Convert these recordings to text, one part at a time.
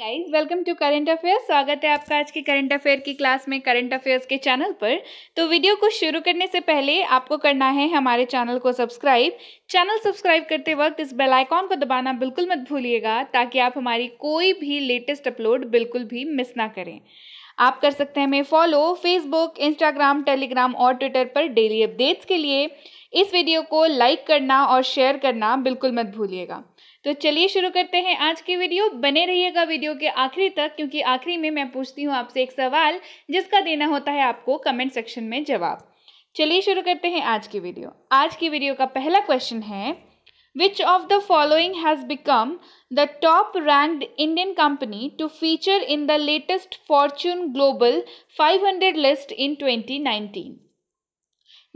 Guys welcome to current affairs स्वागत है आपका आज के करंट अफेयर की क्लास में करंट अफेयर्स के चैनल पर तो वीडियो को शुरू करने से पहले आपको करना है हमारे चैनल को सब्सक्राइब चैनल सब्सक्राइब करते वक्त इस बेल आइकॉन को दबाना बिल्कुल मत भूलिएगा ताकि आप हमारी कोई भी लेटेस्ट अपलोड बिल्कुल भी मिस ना करें आप कर सकते हैं हमें फॉलो फेसबुक इंस्टाग्राम टेलीग्राम और ट्विटर पर डेली अपडेट्स के लिए इस वीडियो को लाइक करना और शेयर करना बिल्कुल मत भूलिएगा तो चलिए शुरू करते हैं आज की वीडियो बने रहिएगा वीडियो के आखिरी तक क्योंकि आखिरी में मैं पूछती हूँ आपसे एक सवाल जिसका देना होता है आपको कमेंट सेक्शन में जवाब चलिए शुरू करते हैं आज की वीडियो आज की वीडियो का पहला क्वेश्चन है which of the following has become the top ranked Indian company to feature in the latest Fortune global 500 list in 2019?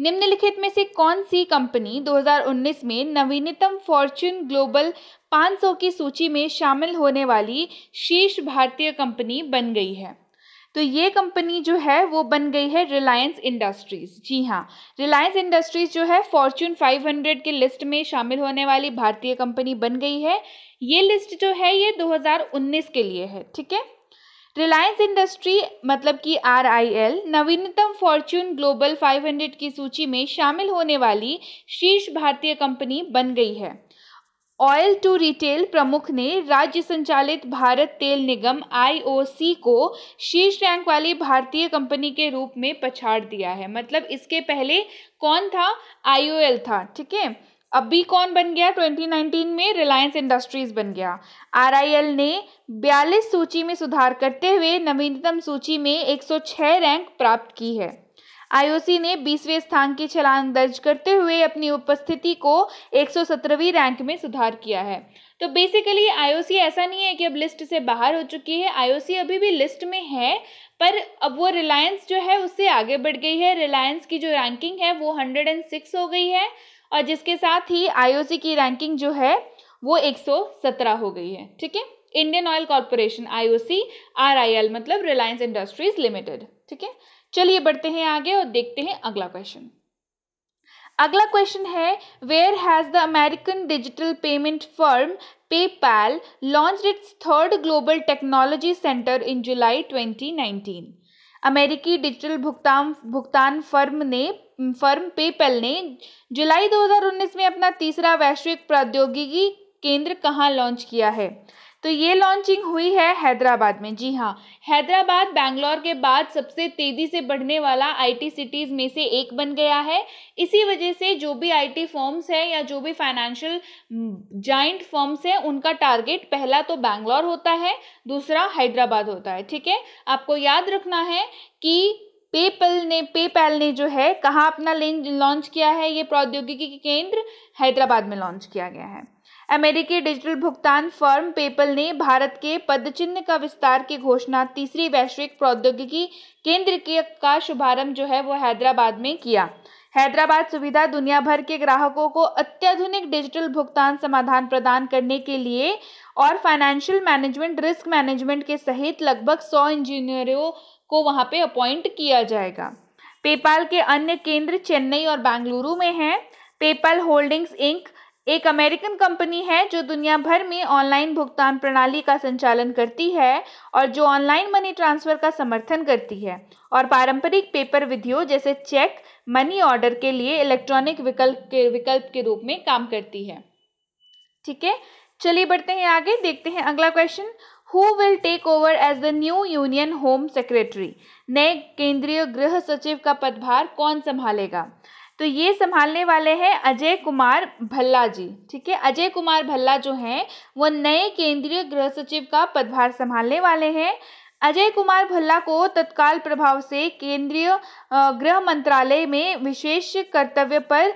निम्नलिखित में से कौन सी कंपनी 2019 में नवीनतम फॉर्च्यून ग्लोबल 500 की सूची में शामिल होने वाली शीर्ष भारतीय कंपनी बन गई है तो ये कंपनी जो है वो बन गई है रिलायंस इंडस्ट्रीज़ जी हाँ रिलायंस इंडस्ट्रीज़ जो है फॉर्च्यून 500 के लिस्ट में शामिल होने वाली भारतीय कंपनी बन गई है ये लिस्ट जो है ये 2019 के लिए है ठीक है रिलायंस इंडस्ट्री मतलब कि आर नवीनतम फॉर्च्यून ग्लोबल 500 की सूची में शामिल होने वाली शीर्ष भारतीय कंपनी बन गई है ऑयल टू रिटेल प्रमुख ने राज्य संचालित भारत तेल निगम आई को शीर्ष रैंक वाली भारतीय कंपनी के रूप में पछाड़ दिया है मतलब इसके पहले कौन था आई था ठीक है अब बी कौन बन गया 2019 में रिलायंस इंडस्ट्रीज बन गया आरआईएल ने 42 सूची में सुधार करते हुए नवीनतम सूची में 106 रैंक प्राप्त की है आईओसी ने 20वें स्थान की छलांग दर्ज करते हुए अपनी उपस्थिति को 117वीं रैंक में सुधार किया है तो बेसिकली आईओसी ऐसा नहीं है कि अब लिस्ट से बाहर हो चुकी है आईओसी अभी भी लिस्ट में है पर अब वो रिलायंस जो है उससे आगे बढ़ गई है रिलायंस की जो रैंकिंग है वो 106 हो गई है और जिसके साथ ही आईओसी की रैंकिंग जो है वो 117 हो गई है ठीक है Indian Oil Corporation IOC RIL मतलब रिलायंस इंडस्ट्रीज लिमिटेड ठीक है चलिए बढ़ते हैं आगे और देखते हैं अगला क्वेश्चन अगला क्वेश्चन है where has the American digital payment firm PayPal launch its third global technology centre in July nineteen अमेरिकी डिजिटल भुगतान भुगतान फर्म ने फर्म पेपल ने जुलाई 2019 में अपना तीसरा वैश्विक प्रौद्योगिकी केंद्र कहाँ लॉन्च किया है तो ये लॉन्चिंग हुई है हैदराबाद में जी हाँ हैदराबाद बैंगलोर के बाद सबसे तेज़ी से बढ़ने वाला आईटी सिटीज़ में से एक बन गया है इसी वजह से जो भी आईटी फॉर्म्स है या जो भी फाइनेंशियल जाइंट फॉर्म्स है उनका टारगेट पहला तो बैंगलोर होता है दूसरा हैदराबाद होता है ठीक है आपको याद रखना है कि पेपल ने पेपैल ने जो है कहाँ अपना लॉन्च किया है ये प्रौद्योगिकी केंद्र हैदराबाद में लॉन्च किया गया है अमेरिकी डिजिटल भुगतान फर्म पेपल ने भारत के पदचिन्ह का विस्तार की घोषणा तीसरी वैश्विक प्रौद्योगिकी केंद्र के का शुभारंभ जो है वो हैदराबाद में किया हैदराबाद सुविधा दुनिया भर के ग्राहकों को अत्याधुनिक डिजिटल भुगतान समाधान प्रदान करने के लिए और फाइनेंशियल मैनेजमेंट रिस्क मैनेजमेंट के सहित लगभग सौ इंजीनियरों को वहाँ पे अपॉइंट किया जाएगा पेपाल के अन्य केंद्र चेन्नई और बेंगलुरु में हैं पेपाल होल्डिंग्स इंक एक अमेरिकन कंपनी है जो दुनिया भर में ऑनलाइन भुगतान प्रणाली का संचालन करती है और जो ऑनलाइन मनी ट्रांसफ़र का समर्थन करती है और पारंपरिक पेपर विधियों जैसे चेक मनी ऑर्डर के लिए इलेक्ट्रॉनिक विकल्प के विकल्प के रूप में काम करती है ठीक है चलिए बढ़ते हैं आगे देखते हैं अगला question who will take over as the new union home secretary नए केंद्रीय गृह सचिव का पदभार कौन संभालेगा तो ये संभालने वाले हैं अजय कुमार भल्ला जी ठीक है अजय कुमार भल्ला जो हैं वो नए केंद्रीय गृह सचिव का पदभार संभालने वाले हैं अजय कुमार भल्ला को तत्काल प्रभाव से केंद्रीय गृह मंत्रालय में विशेष कर्तव्य पर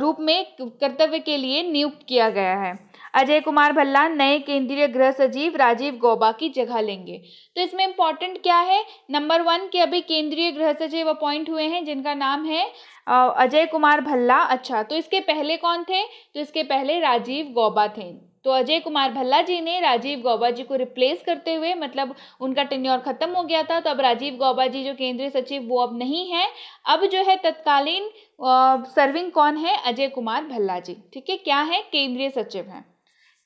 रूप में कर्तव्य के लिए नियुक्त किया गया है अजय कुमार भल्ला नए केंद्रीय गृह सचिव राजीव गौबा की जगह लेंगे तो इसमें इम्पोर्टेंट क्या है नंबर वन के अभी केंद्रीय गृह सचिव अपॉइंट हुए हैं जिनका नाम है अजय कुमार भल्ला अच्छा तो इसके पहले कौन थे तो इसके पहले राजीव गौबा थे तो अजय कुमार भल्ला जी ने राजीव गौबा जी को रिप्लेस करते हुए मतलब उनका टेन्योर खत्म हो गया था तो अब राजीव गौबा जी जो केंद्रीय सचिव वो अब नहीं है अब जो है तत्कालीन सर्विंग कौन है अजय कुमार भल्ला जी ठीक है क्या है केंद्रीय सचिव हैं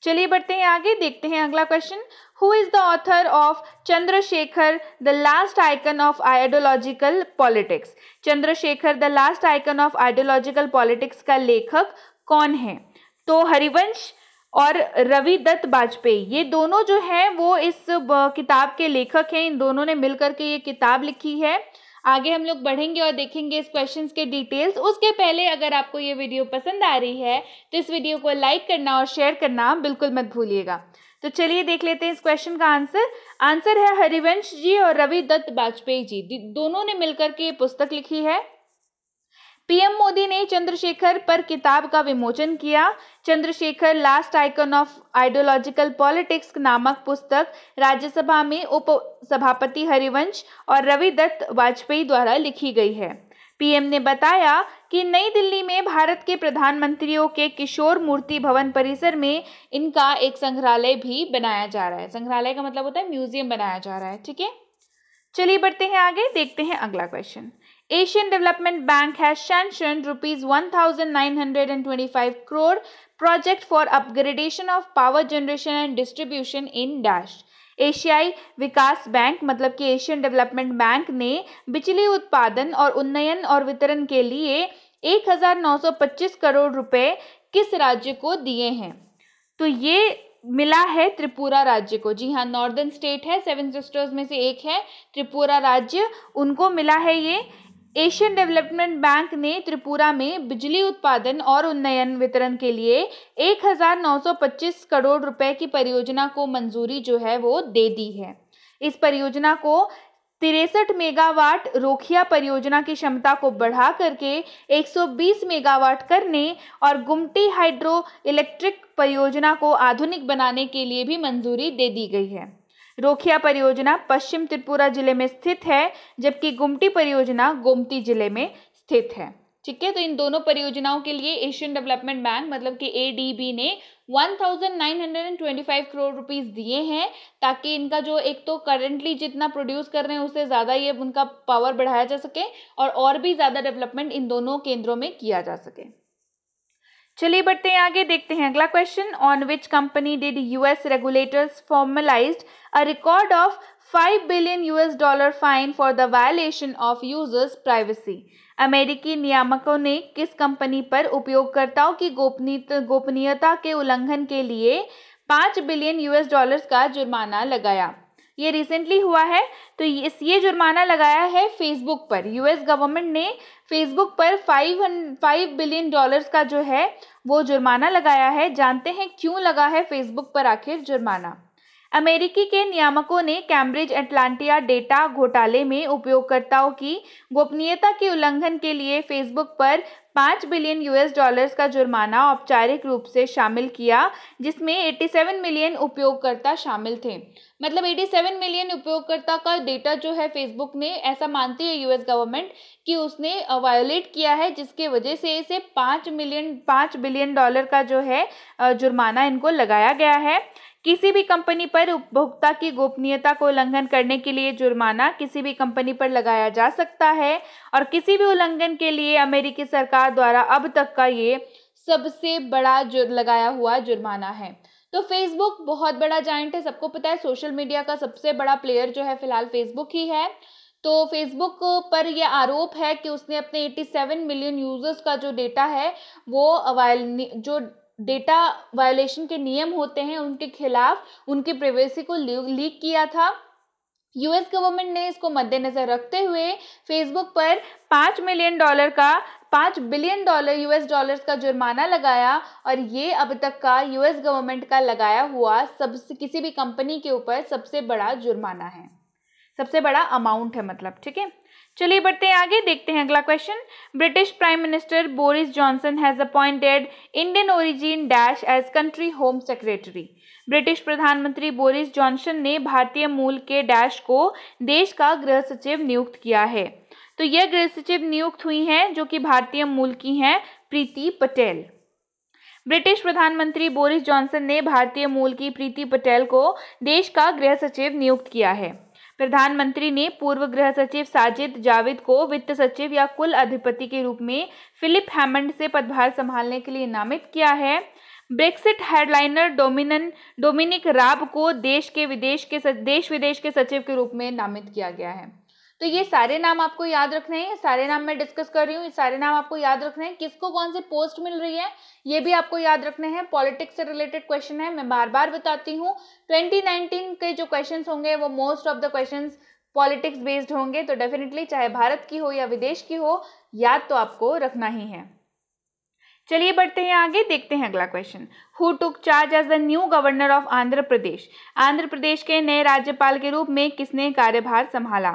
चलिए बढ़ते हैं आगे देखते हैं अगला question who is the author of Chandrashekhar the last icon of ideological politics Chandrashekhar the last icon of ideological politics का लेखक कौन है तो हरिवंश और रवि दत्त वाजपेयी ये दोनों जो हैं वो इस किताब के लेखक हैं इन दोनों ने मिलकर के ये किताब लिखी है आगे हम लोग बढ़ेंगे और देखेंगे इस क्वेश्चन के डिटेल्स उसके पहले अगर आपको ये वीडियो पसंद आ रही है तो इस वीडियो को लाइक करना और शेयर करना बिल्कुल मत भूलिएगा तो चलिए देख लेते हैं इस क्वेश्चन का आंसर आंसर है हरिवंश जी और रवि दत्त वाजपेयी जी दोनों ने मिलकर के ये पुस्तक लिखी है पीएम मोदी ने चंद्रशेखर पर किताब का विमोचन किया Chandrashekhar last icon of ideological politics नामक पुस्तक राज्यसभा में उप सभापति हरिवंश और रवि दत्त वाजपेयी द्वारा लिखी गई है पीएम ने बताया कि नई दिल्ली में भारत के प्रधानमंत्रियों के किशोर मूर्ति भवन परिसर में इनका एक संग्रहालय भी बनाया जा रहा है संग्रहालय का मतलब होता है म्यूजियम बनाया जा रहा है ठीक है चलिए बढ़ते हैं आगे देखते हैं अगला question Asian Development Bank has sanctioned rupees 1925 crore project for upgradation of power generation and distribution in dash एशियाई विकास बैंक मतलब कि एशियन डेवलपमेंट बैंक ने बिजली उत्पादन और उन्नयन और वितरण के लिए 1925 करोड़ रुपए किस राज्य को दिए हैं तो ये मिला है त्रिपुरा राज्य को जी हाँ नॉर्दर्न स्टेट है सेवन सिस्टर्स में से एक है त्रिपुरा राज्य उनको मिला है ये एशियन डेवलपमेंट बैंक ने त्रिपुरा में बिजली उत्पादन और उन्नयन वितरण के लिए 1925 करोड़ रुपए की परियोजना को मंजूरी जो है वो दे दी है इस परियोजना को तिरसठ मेगावाट रोखिया परियोजना की क्षमता को बढ़ा करके 120 मेगावाट करने और गुमटी हाइड्रो इलेक्ट्रिक परियोजना को आधुनिक बनाने के लिए भी मंजूरी दे दी गई है रोखिया परियोजना पश्चिम त्रिपुरा जिले में स्थित है जबकि गुमटी परियोजना गोमती जिले में स्थित है ठीक है तो इन दोनों परियोजनाओं के लिए एशियन डेवलपमेंट बैंक मतलब कि एडीबी ने 1925 करोड़ रुपीस दिए हैं ताकि इनका जो एक तो करंटली जितना प्रोड्यूस कर रहे हैं उससे ज़्यादा ये उनका पावर बढ़ाया जा सके और और भी ज़्यादा डेवलपमेंट इन दोनों केंद्रों में किया जा सके चलिए बढ़ते हैं आगे देखते हैं अगला question on which company did US regulators formalized a record of five billion US dollar fine for the violation of users privacy अमेरिकी नियामकों ने किस कंपनी पर उपयोगकर्ताओं की गोपनीयता के उल्लंघन के लिए पाँच बिलियन यूएस डॉलर्स का जुर्माना लगाया ये रिसेंटली हुआ है तो इस ये जुर्माना लगाया है फेसबुक पर यूएस गवर्नमेंट ने फेसबुक पर फाइव फाइव बिलियन डॉलर्स का जो है वो जुर्माना लगाया है जानते हैं क्यों लगा है फेसबुक पर आखिर जुर्माना अमेरिकी के नियामकों ने कैम्ब्रिज एटलांटिया डेटा घोटाले में उपयोगकर्ताओं की गोपनीयता के उल्लंघन के लिए फेसबुक पर पाँच बिलियन यूएस डॉलर्स का जुर्माना औपचारिक रूप से शामिल किया जिसमें 87 मिलियन उपयोगकर्ता शामिल थे मतलब 87 मिलियन उपयोगकर्ता का डेटा जो है फेसबुक ने ऐसा मानती है यूएस गवर्नमेंट कि उसने वायोलेट किया है जिसके वजह से इसे पाँच मिलियन पाँच बिलियन डॉलर का जो है जुर्माना इनको लगाया गया है किसी भी कंपनी पर उपभोक्ता की गोपनीयता को उल्लंघन करने के लिए जुर्माना किसी भी कंपनी पर लगाया जा सकता है और किसी भी उल्लंघन के लिए अमेरिकी सरकार द्वारा अब तक का ये सबसे बड़ा जुर लगाया हुआ जुर्माना है तो फेसबुक बहुत बड़ा जाइंट है सबको पता है सोशल मीडिया का सबसे बड़ा प्लेयर जो है फिलहाल फेसबुक ही है तो फेसबुक पर यह आरोप है कि उसने अपने 87 मिलियन यूजर्स का जो डेटा है वो जो डेटा वायोलेशन के नियम होते हैं उनके खिलाफ उनकी प्रिवेसी को लीक किया था यूएस गवर्नमेंट ने इसको मद्देनजर रखते हुए फेसबुक पर पाँच मिलियन डॉलर का पाँच बिलियन डॉलर यूएस डॉलर्स का जुर्माना लगाया और ये अब तक का यूएस गवर्नमेंट का लगाया हुआ सबसे किसी भी कंपनी के ऊपर सबसे बड़ा जुर्माना है सबसे बड़ा अमाउंट है मतलब ठीक है चलिए बढ़ते हैं आगे देखते हैं अगला question British prime minister Boris Johnson has appointed Indian origin dash as country home secretary British प्रधानमंत्री बोरिस जॉनसन ने भारतीय मूल के डैश को देश का गृह सचिव नियुक्त किया है तो यह गृह सचिव नियुक्त हुई हैं जो कि भारतीय मूल की हैं प्रीति पटेल ब्रिटिश प्रधानमंत्री बोरिस जॉनसन ने भारतीय मूल की प्रीति पटेल को देश का गृह सचिव नियुक्त किया है प्रधानमंत्री ने पूर्व गृह सचिव साजिद जावेद को वित्त सचिव या कुल अधिपति के रूप में फिलिप हैमंड से पदभार संभालने के लिए नामित किया है ब्रेक्सिट हेडलाइनर डोमिनन डोमिनिक राब को देश के विदेश के देश विदेश के सचिव के रूप में नामित किया गया है तो ये सारे नाम आपको याद रखने हैं सारे नाम मैं डिस्कस कर रही हूँ ये सारे नाम आपको याद रखने हैं किसको कौन सी पोस्ट मिल रही है ये भी आपको याद रखने हैं पॉलिटिक्स से रिलेटेड क्वेश्चन है मैं बार बार बताती हूँ 2019 के जो क्वेश्चन होंगे वो most of the question politics based होंगे तो डेफिनेटली चाहे भारत की हो या विदेश की हो याद तो आपको रखना ही है चलिए बढ़ते हैं आगे देखते हैं अगला question who took charge as the new governor of Andhra Pradesh Andhra Pradesh के नए राज्यपाल के रूप में किसने कार्यभार संभाला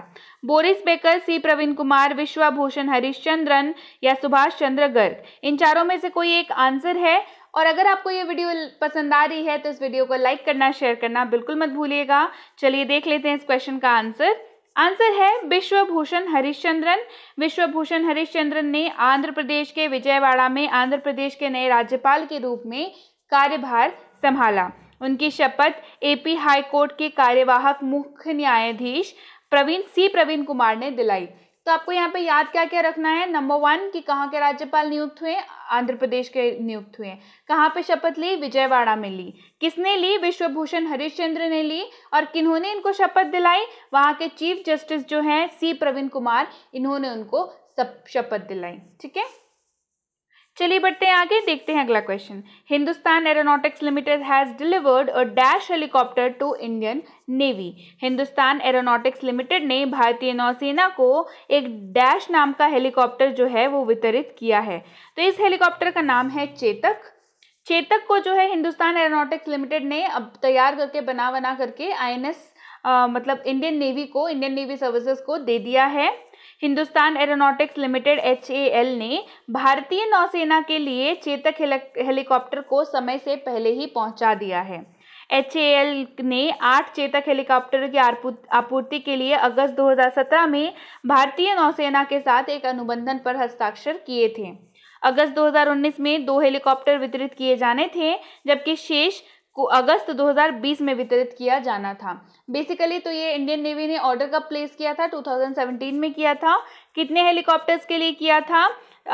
Boris Becker C Praveen Kumar Biswabhusan Harichandan या सुभाष चंद्र गर्ग इन चारों में से कोई एक आंसर है और अगर आपको ये वीडियो पसंद आ रही है तो इस वीडियो को लाइक करना शेयर करना बिल्कुल मत भूलिएगा चलिए देख लेते हैं इस क्वेश्चन का आंसर आंसर है विश्वभूषण हरिश्चंद्रन विश्वभूषण हरिश्चंद्रन ने आंध्र प्रदेश के विजयवाड़ा में आंध्र प्रदेश के नए राज्यपाल के रूप में कार्यभार संभाला उनकी शपथ एपी हाईकोर्ट के कार्यवाहक मुख्य न्यायाधीश प्रवीण सी प्रवीण कुमार ने दिलाई तो आपको यहाँ पे याद क्या क्या रखना है नंबर वन कि कहाँ के राज्यपाल नियुक्त हुए आंध्र प्रदेश के नियुक्त हुए कहाँ पे शपथ ली विजयवाड़ा में ली किसने ली विश्वभूषण हरिश्चंद्र ने ली और किन्होंने इनको शपथ दिलाई वहाँ के चीफ जस्टिस जो हैं सी प्रवीण कुमार इन्होंने उनको शपथ दिलाई ठीक है चलिए बढ़ते हैं आगे देखते हैं अगला question Hindustan Aeronautics Limited has delivered a dash helicopter to Indian Navy Hindustan Aeronautics Limited ने भारतीय नौसेना को एक डैश नाम का हेलीकॉप्टर जो है वो वितरित किया है तो इस हेलीकॉप्टर का नाम है चेतक चेतक को जो है हिंदुस्तान एरोनॉटिक्स लिमिटेड ने अब तैयार करके बना बना करके आई मतलब इंडियन नेवी को इंडियन नेवी सर्विसेज को दे दिया है हिंदुस्तान एरोनॉटिक्स लिमिटेड एच ने भारतीय नौसेना के लिए चेतक हेलीकॉप्टर को समय से पहले ही पहुंचा दिया है एच ने आठ चेतक हेलीकॉप्टर की आपूर्ति के लिए अगस्त 2017 में भारतीय नौसेना के साथ एक अनुबंधन पर हस्ताक्षर किए थे अगस्त 2019 में दो हेलीकॉप्टर वितरित किए जाने थे जबकि शेष को अगस्त 2020 में वितरित किया जाना था बेसिकली तो ये इंडियन नेवी ने ऑर्डर कब प्लेस किया था 2017 में किया था कितने हेलीकॉप्टर्स के लिए किया था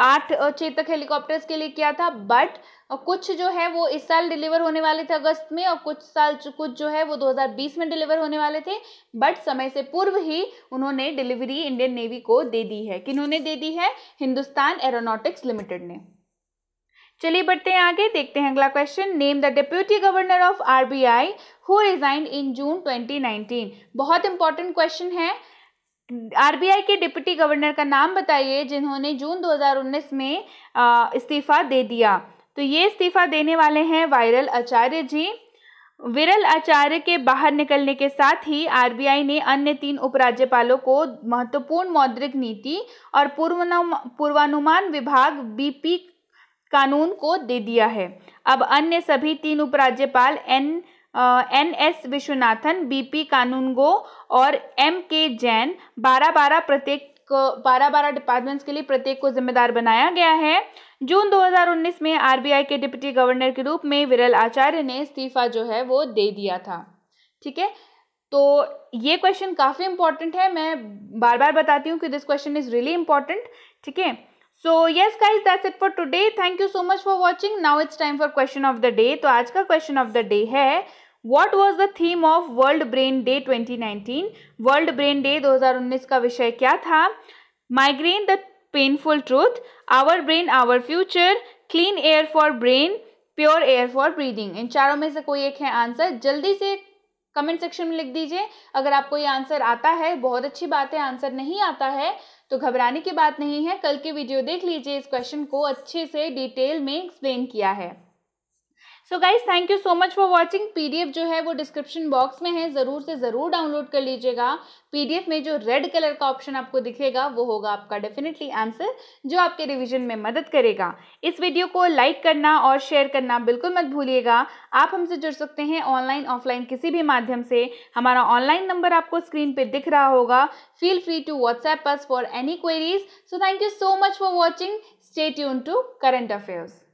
आठ चेतक हेलीकॉप्टर्स के लिए किया था बट कुछ जो है वो इस साल डिलीवर होने वाले थे अगस्त में और कुछ साल कुछ जो है वो 2020 में डिलीवर होने वाले थे बट समय से पूर्व ही उन्होंने डिलीवरी इंडियन नेवी को दे दी है किन्होंने दे दी है हिंदुस्तान एरोनॉटिक्स लिमिटेड ने चलिए बढ़ते हैं आगे देखते हैं अगला question name the deputy governor of RBI who resign in June 2019 बहुत इंपॉर्टेंट क्वेश्चन है आरबीआई के डिप्टी गवर्नर का नाम बताइए जिन्होंने जून 2019 में इस्तीफा दे दिया तो ये इस्तीफा देने वाले हैं वायरल आचार्य जी विरल आचार्य के बाहर निकलने के साथ ही आरबीआई ने अन्य तीन उपराज्यपालों को महत्वपूर्ण मौद्रिक नीति और पूर्वानुमान विभाग बीपी कानून को दे दिया है अब अन्य सभी तीन उपराज्यपाल N N S Vishwanathan BP Kanungo और एम के जैन बारह बारह प्रत्येक को बारह बारह डिपार्टमेंट्स के लिए प्रत्येक को जिम्मेदार बनाया गया है जून 2019 में आरबीआई के डिप्टी गवर्नर के रूप में विरल आचार्य ने इस्तीफा जो है वो दे दिया था ठीक है तो ये क्वेश्चन काफ़ी इंपॉर्टेंट है मैं बार बार बताती हूँ कि this question is really important ठीक है so yes guys that's it for today thank you so much for watching now it's time for question of the day तो आज का क्वेश्चन ऑफ द डे है what was the theme of world brain day 2019 world brain day 2019 का विषय क्या था migraine the painful truth our brain our future clean air for brain pure air for breathing इन चारों में से कोई एक है आंसर जल्दी से कमेंट सेक्शन में लिख दीजिए अगर आपको ये आंसर आता है बहुत अच्छी बात है आंसर नहीं आता है तो घबराने की बात नहीं है कल के वीडियो देख लीजिए इस क्वेश्चन को अच्छे से डिटेल में एक्सप्लेन किया है so guys thank you so much for watching F जो है वो डिस्क्रिप्शन बॉक्स में है ज़रूर से ज़रूर डाउनलोड कर लीजिएगा एफ में जो रेड कलर का ऑप्शन आपको दिखेगा वो होगा आपका डेफिनेटली आंसर जो आपके रिविजन में मदद करेगा इस वीडियो को लाइक करना और शेयर करना बिल्कुल मत भूलिएगा आप हमसे जुड़ सकते हैं ऑनलाइन ऑफलाइन किसी भी माध्यम से हमारा ऑनलाइन नंबर आपको स्क्रीन पर दिख रहा होगा feel free to WhatsApp us for any queries so thank you so much for watching stay tune to current affairs